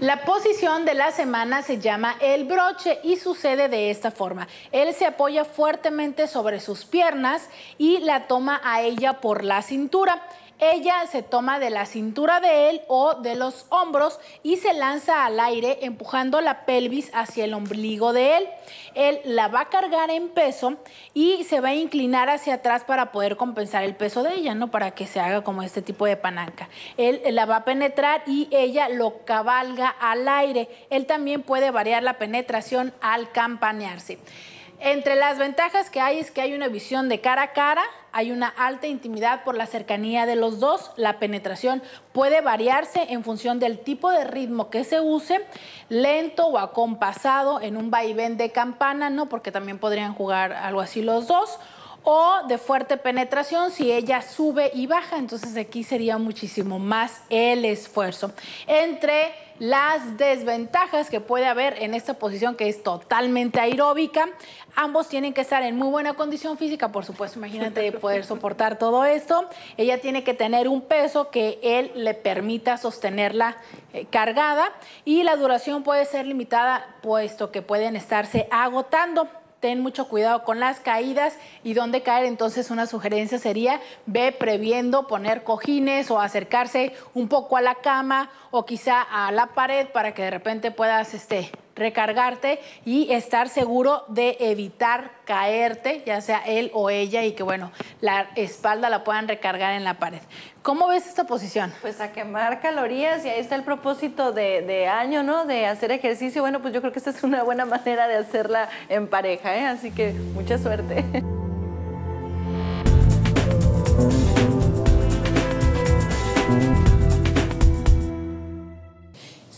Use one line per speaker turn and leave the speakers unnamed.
La posición de la semana se llama el broche y sucede de esta forma. Él se apoya fuertemente sobre sus piernas y la toma a ella por la cintura. Ella se toma de la cintura de él o de los hombros y se lanza al aire empujando la pelvis hacia el ombligo de él. Él la va a cargar en peso y se va a inclinar hacia atrás para poder compensar el peso de ella, ¿no? Para que se haga como este tipo de pananca. Él la va a penetrar y ella lo cabalga al aire. Él también puede variar la penetración al campanearse. Entre las ventajas que hay es que hay una visión de cara a cara, hay una alta intimidad por la cercanía de los dos, la penetración puede variarse en función del tipo de ritmo que se use, lento o acompasado en un vaivén de campana, ¿no? Porque también podrían jugar algo así los dos o de fuerte penetración si ella sube y baja, entonces aquí sería muchísimo más el esfuerzo. Entre las desventajas que puede haber en esta posición que es totalmente aeróbica, ambos tienen que estar en muy buena condición física, por supuesto, imagínate poder soportar todo esto, ella tiene que tener un peso que él le permita sostenerla eh, cargada y la duración puede ser limitada puesto que pueden estarse agotando ten mucho cuidado con las caídas y dónde caer. Entonces una sugerencia sería ve previendo poner cojines o acercarse un poco a la cama o quizá a la pared para que de repente puedas este, recargarte y estar seguro de evitar caerte, ya sea él o ella, y que bueno, la espalda la puedan recargar en la pared. ¿Cómo ves esta posición? Pues a quemar calorías y ahí está el propósito de, de año, ¿no? De hacer ejercicio. Bueno, pues yo creo que esta es una buena manera de hacerla en pareja, ¿eh? Así que mucha suerte.